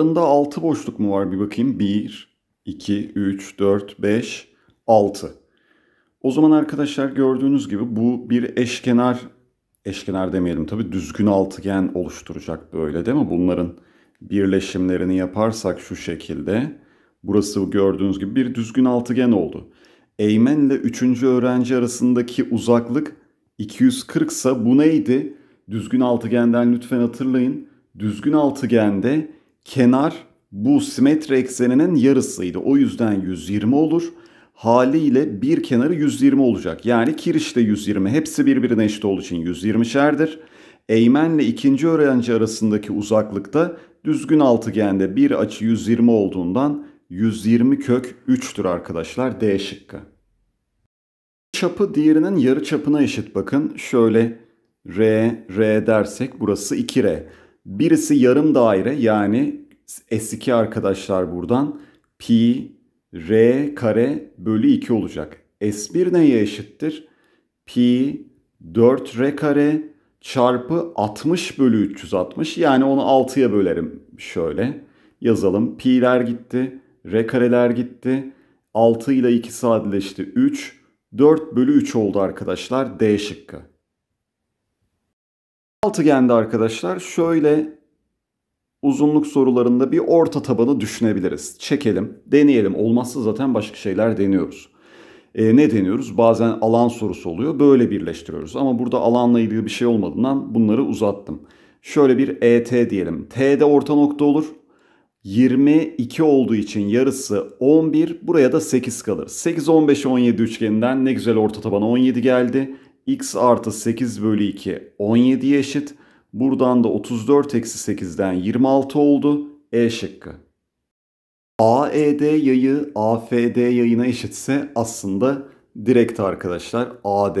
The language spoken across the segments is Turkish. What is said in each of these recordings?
aralarında 6 boşluk mu var bir bakayım. 1, 2, 3, 4, 5, 6. O zaman arkadaşlar gördüğünüz gibi bu bir eşkenar, eşkenar demeyelim tabi düzgün altıgen oluşturacak böyle değil mi? Bunların birleşimlerini yaparsak şu şekilde burası gördüğünüz gibi bir düzgün altıgen oldu. Eymen ile 3. öğrenci arasındaki uzaklık 240 ise bu neydi? Düzgün altıgenden lütfen hatırlayın. Düzgün altıgende kenar bu simetri ekseninin yarısıydı. O yüzden 120 olur. Haliyle bir kenarı 120 olacak. Yani kirişte 120 hepsi birbirine eşit olduğu için 120'şerdir. Eymen ile ikinci öğrenci arasındaki uzaklıkta düzgün altıgende bir açı 120 olduğundan 120 kök 3'tür arkadaşlar D şıkkı. Çapı diğerinin yarı çapına eşit bakın. Şöyle R, R dersek burası 2R. Birisi yarım daire yani S2 arkadaşlar buradan pi r kare bölü 2 olacak. S1 neye eşittir? Pi 4r kare çarpı 60 bölü 360 yani onu 6'ya bölerim şöyle yazalım. Pi'ler gitti, r kareler gitti. 6 ile 2 sadeleşti 3. 4 bölü 3 oldu arkadaşlar D şıkkı. Altıgende arkadaşlar şöyle uzunluk sorularında bir orta tabanı düşünebiliriz. Çekelim, deneyelim. Olmazsa zaten başka şeyler deniyoruz. E, ne deniyoruz? Bazen alan sorusu oluyor. Böyle birleştiriyoruz. Ama burada alanla ilgili bir şey olmadığından bunları uzattım. Şöyle bir ET diyelim. T'de orta nokta olur. 22 olduğu için yarısı 11. Buraya da 8 kalır. 8, 15, 17 üçgeninden ne güzel orta tabana 17 geldi x artı 8 bölü 2 17 eşit. Buradan da 34 eksi 8'den 26 oldu. E şıkkı. AED yayı AFD yayına eşitse aslında direkt arkadaşlar AD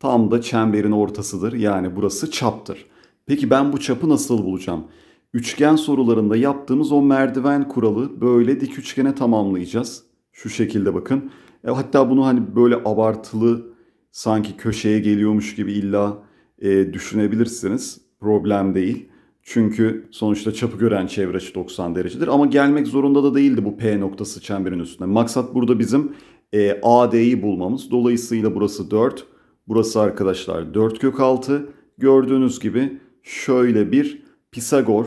tam da çemberin ortasıdır. Yani burası çaptır. Peki ben bu çapı nasıl bulacağım? Üçgen sorularında yaptığımız o merdiven kuralı böyle dik üçgene tamamlayacağız. Şu şekilde bakın. E, hatta bunu hani böyle abartılı sanki köşeye geliyormuş gibi illa e, düşünebilirsiniz. Problem değil. Çünkü sonuçta çapı gören çevre açı 90 derecedir. Ama gelmek zorunda da değildi bu P noktası çemberin üstünde. Maksat burada bizim e, AD'yi bulmamız. Dolayısıyla burası 4. Burası arkadaşlar 4 kök 6. Gördüğünüz gibi şöyle bir Pisagor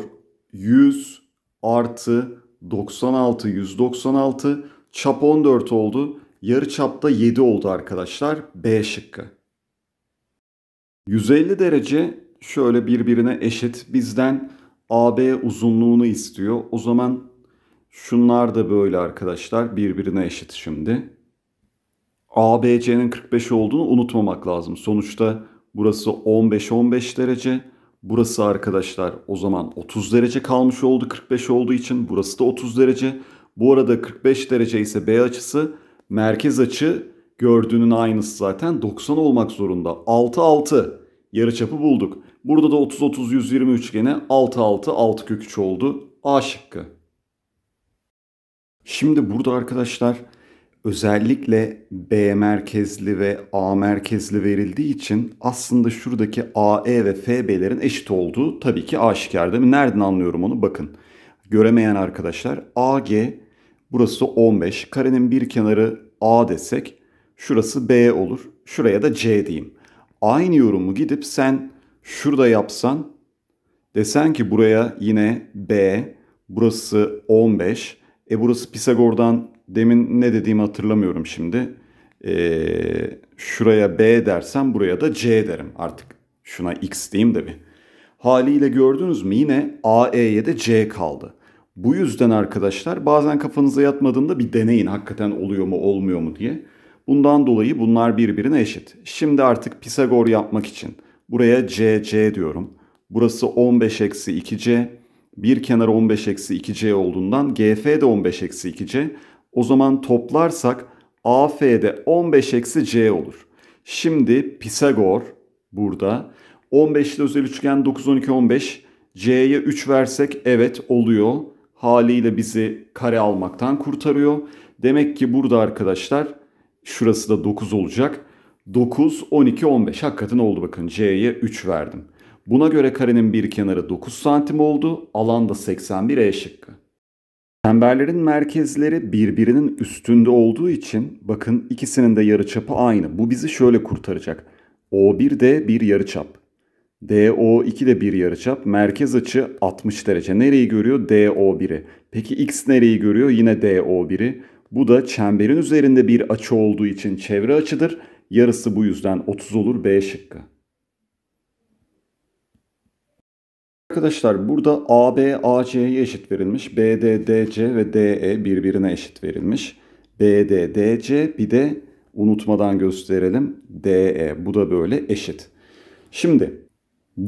100 artı 96 196 çap 14 oldu yarı çapta 7 oldu arkadaşlar. B şıkkı. 150 derece şöyle birbirine eşit. Bizden AB uzunluğunu istiyor. O zaman şunlar da böyle arkadaşlar birbirine eşit şimdi. ABC'nin 45 olduğunu unutmamak lazım. Sonuçta burası 15-15 derece. Burası arkadaşlar o zaman 30 derece kalmış oldu 45 olduğu için. Burası da 30 derece. Bu arada 45 derece ise B açısı merkez açı gördüğünün aynısı zaten 90 olmak zorunda. 6-6 yarıçapı bulduk. Burada da 30-30-120 üçgene 6-6-6 köküç oldu. A şıkkı. Şimdi burada arkadaşlar özellikle B merkezli ve A merkezli verildiği için aslında şuradaki AE ve FB'lerin eşit olduğu tabii ki aşikar değil mi? Nereden anlıyorum onu? Bakın. Göremeyen arkadaşlar AG Burası 15. Karenin bir kenarı A desek şurası B olur. Şuraya da C diyeyim. Aynı yorumu gidip sen şurada yapsan desen ki buraya yine B, burası 15. E burası Pisagor'dan demin ne dediğimi hatırlamıyorum şimdi. E, şuraya B dersen buraya da C derim artık. Şuna X diyeyim de bir. Haliyle gördünüz mü yine AE'ye de C kaldı. Bu yüzden arkadaşlar bazen kafanıza yatmadığında bir deneyin hakikaten oluyor mu olmuyor mu diye. Bundan dolayı bunlar birbirine eşit. Şimdi artık Pisagor yapmak için buraya CC diyorum. Burası 15 eksi 2C. Bir kenar 15 eksi 2C olduğundan GF de 15 eksi 2C. O zaman toplarsak AF de 15 eksi C olur. Şimdi Pisagor burada 15 ile özel üçgen 9, 12, 15. C'ye 3 versek evet oluyor haliyle bizi kare almaktan kurtarıyor. Demek ki burada arkadaşlar şurası da 9 olacak. 9, 12, 15 hakikaten oldu bakın C'ye 3 verdim. Buna göre karenin bir kenarı 9 santim oldu. Alan da 81 E şıkkı. Çemberlerin merkezleri birbirinin üstünde olduğu için bakın ikisinin de yarıçapı aynı. Bu bizi şöyle kurtaracak. O1 de bir yarıçap. DO2 de bir yarıçap. Merkez açı 60 derece. Nereyi görüyor? DO1'i. Peki X nereyi görüyor? Yine DO1'i. Bu da çemberin üzerinde bir açı olduğu için çevre açıdır. Yarısı bu yüzden 30 olur B şıkkı. Arkadaşlar burada AB AC'ye eşit verilmiş. BD DC ve DE birbirine eşit verilmiş. BD DC bir de unutmadan gösterelim DE. Bu da böyle eşit. Şimdi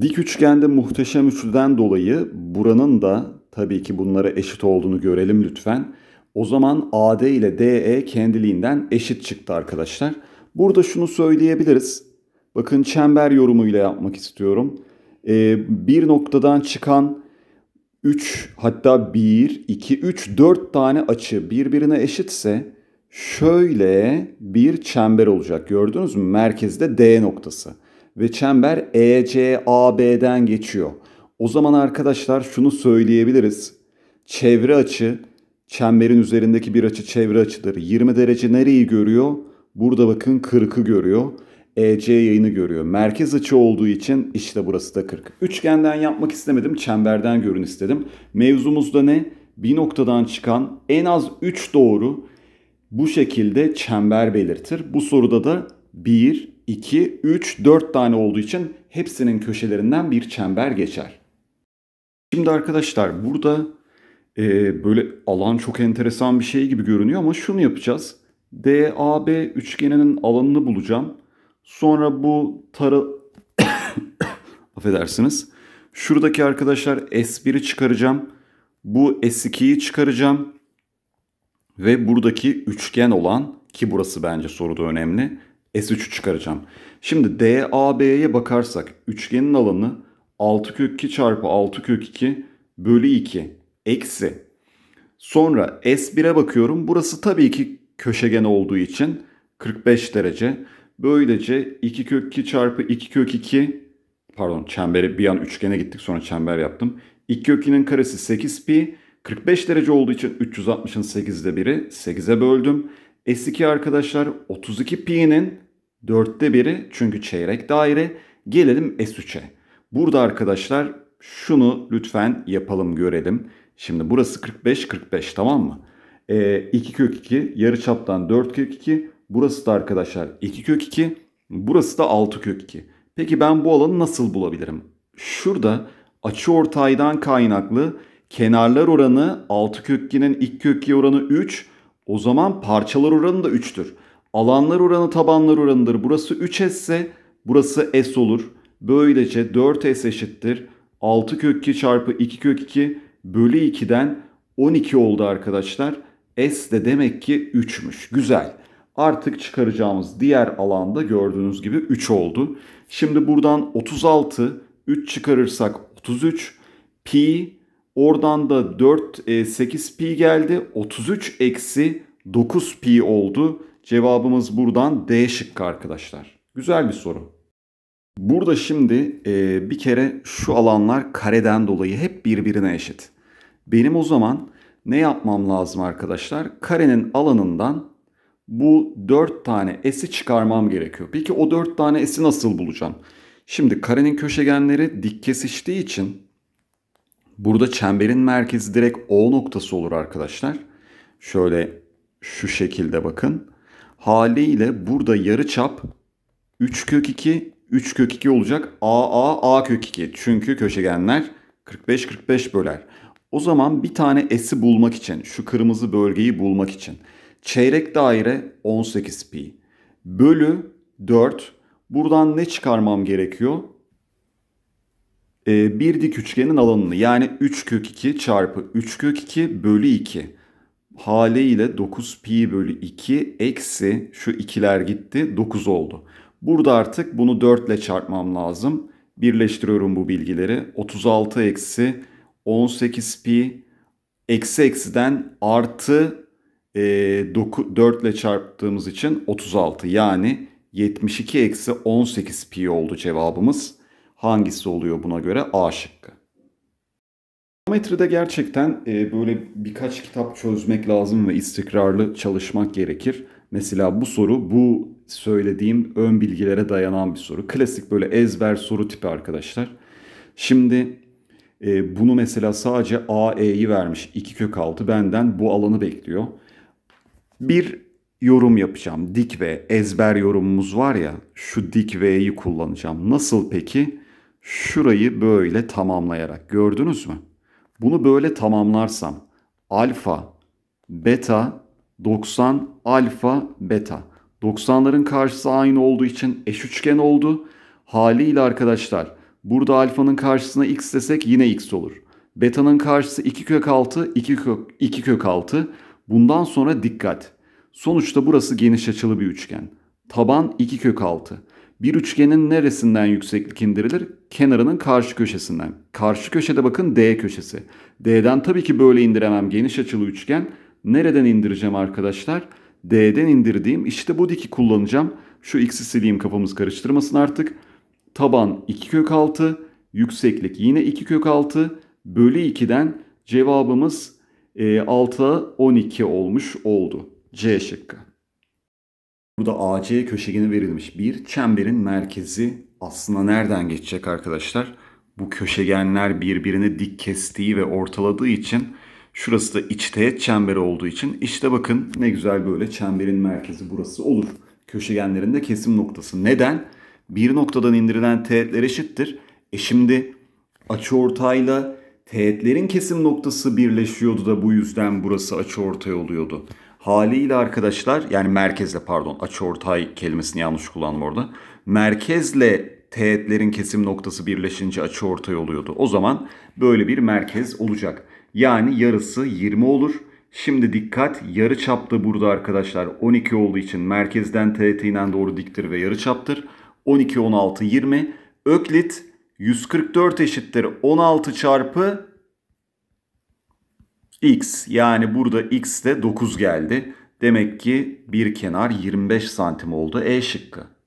Dik üçgende muhteşem üçlüden dolayı buranın da tabii ki bunlara eşit olduğunu görelim lütfen. O zaman AD ile DE kendiliğinden eşit çıktı arkadaşlar. Burada şunu söyleyebiliriz. Bakın çember yorumuyla yapmak istiyorum. Ee, bir noktadan çıkan 3 hatta 1, 2, 3, 4 tane açı birbirine eşitse şöyle bir çember olacak. Gördünüz mü? Merkezde D noktası ve çember ECAB'den geçiyor. O zaman arkadaşlar şunu söyleyebiliriz. Çevre açı, çemberin üzerindeki bir açı çevre açıdır. 20 derece nereyi görüyor? Burada bakın 40'ı görüyor. EC yayını görüyor. Merkez açı olduğu için işte burası da 40. Üçgenden yapmak istemedim. Çemberden görün istedim. Mevzumuzda ne? Bir noktadan çıkan en az 3 doğru bu şekilde çember belirtir. Bu soruda da 1, 2, 3, 4 tane olduğu için hepsinin köşelerinden bir çember geçer. Şimdi arkadaşlar burada e, böyle alan çok enteresan bir şey gibi görünüyor ama şunu yapacağız. DAB üçgeninin alanını bulacağım. Sonra bu tarı... Affedersiniz. Şuradaki arkadaşlar S1'i çıkaracağım. Bu S2'yi çıkaracağım. Ve buradaki üçgen olan ki burası bence soruda önemli. S3'ü çıkaracağım. Şimdi DAB'ye bakarsak üçgenin alanı 6 kök 2 çarpı 6 kök 2 bölü 2 eksi. Sonra S1'e bakıyorum. Burası tabii ki köşegen olduğu için 45 derece. Böylece 2 kök 2 çarpı 2 kök 2 pardon çemberi bir an üçgene gittik sonra çember yaptım. 2 kök 2'nin karesi 8 pi 45 derece olduğu için 360'ın 8'de biri 8'e böldüm. S2 arkadaşlar 32 pi'nin dörtte biri çünkü çeyrek daire. Gelelim S3'e. Burada arkadaşlar şunu lütfen yapalım görelim. Şimdi burası 45 45 tamam mı? Ee, 2 kök 2 yarı çaptan 4 kök 2. Burası da arkadaşlar 2 kök 2. Burası da 6 kök 2. Peki ben bu alanı nasıl bulabilirim? Şurada açı ortaydan kaynaklı kenarlar oranı 6 kök 2'nin 2 kök 2 oranı 3. O zaman parçalar oranı da 3'tür. Alanlar oranı tabanlar oranıdır. Burası 3S ise burası S olur. Böylece 4S eşittir. 6 kök 2 çarpı 2 kök 2 bölü 2'den 12 oldu arkadaşlar. S de demek ki 3'müş. Güzel. Artık çıkaracağımız diğer alanda gördüğünüz gibi 3 oldu. Şimdi buradan 36, 3 çıkarırsak 33, pi Oradan da 4 8 e, pi geldi. 33 eksi 9 pi oldu. Cevabımız buradan D şıkkı arkadaşlar. Güzel bir soru. Burada şimdi e, bir kere şu alanlar kareden dolayı hep birbirine eşit. Benim o zaman ne yapmam lazım arkadaşlar? Karenin alanından bu 4 tane esi çıkarmam gerekiyor. Peki o 4 tane esi nasıl bulacağım? Şimdi karenin köşegenleri dik kesiştiği için Burada çemberin merkezi direkt O noktası olur arkadaşlar. Şöyle şu şekilde bakın. Haliyle burada yarı çap 3 kök 2, 3 kök 2 olacak. a a A kök 2. Çünkü köşegenler 45, 45 böler. O zaman bir tane S'i bulmak için, şu kırmızı bölgeyi bulmak için. Çeyrek daire 18 pi. Bölü 4. Buradan ne çıkarmam gerekiyor? e, bir dik üçgenin alanını yani 3 kök 2 çarpı 3 kök 2 bölü 2 haliyle 9 pi bölü 2 eksi şu ikiler gitti 9 oldu. Burada artık bunu 4 ile çarpmam lazım. Birleştiriyorum bu bilgileri. 36 eksi 18 pi eksi eksiden artı e, 4 ile çarptığımız için 36 yani 72 eksi 18 pi oldu cevabımız. Hangisi oluyor buna göre? A şıkkı. Geometride gerçekten e, böyle birkaç kitap çözmek lazım ve istikrarlı çalışmak gerekir. Mesela bu soru bu söylediğim ön bilgilere dayanan bir soru. Klasik böyle ezber soru tipi arkadaşlar. Şimdi e, bunu mesela sadece A, E'yi vermiş. 2 kök 6 benden bu alanı bekliyor. Bir yorum yapacağım. Dik ve ezber yorumumuz var ya şu dik V'yi kullanacağım. Nasıl peki? Şurayı böyle tamamlayarak gördünüz mü? Bunu böyle tamamlarsam alfa, beta, 90, alfa, beta. 90'ların karşısı aynı olduğu için eş üçgen oldu. Haliyle arkadaşlar burada alfanın karşısına x desek yine x olur. Beta'nın karşısı 2 kök 6, 2 kök, 2 kök 6. Bundan sonra dikkat. Sonuçta burası geniş açılı bir üçgen. Taban 2 kök 6. Bir üçgenin neresinden yükseklik indirilir? Kenarının karşı köşesinden. Karşı köşede bakın D köşesi. D'den tabii ki böyle indiremem geniş açılı üçgen. Nereden indireceğim arkadaşlar? D'den indirdiğim işte bu diki kullanacağım. Şu x'i sileyim kafamız karıştırmasın artık. Taban 2 kök 6. Yükseklik yine 2 kök 6. Bölü 2'den cevabımız 6'a e, 12 olmuş oldu. C şıkkı. Burada AC köşegeni verilmiş. Bir çemberin merkezi aslında nereden geçecek arkadaşlar? Bu köşegenler birbirini dik kestiği ve ortaladığı için şurası da içteğet çemberi olduğu için işte bakın ne güzel böyle çemberin merkezi burası olur. Köşegenlerin de kesim noktası. Neden? Bir noktadan indirilen teğetler eşittir. E şimdi açıortayla teğetlerin kesim noktası birleşiyordu da bu yüzden burası açıortay oluyordu. Haliyle arkadaşlar yani merkezle pardon açıortay kelimesini yanlış kullandım orada. Merkezle teğetlerin kesim noktası birleşince açıortay oluyordu. O zaman böyle bir merkez olacak. Yani yarısı 20 olur. Şimdi dikkat yarı çapta burada arkadaşlar 12 olduğu için merkezden teğetiyle doğru diktir ve yarı çaptır. 12, 16, 20. Öklit 144 eşittir 16 çarpı x yani burada x de 9 geldi. Demek ki bir kenar 25 santim oldu E şıkkı.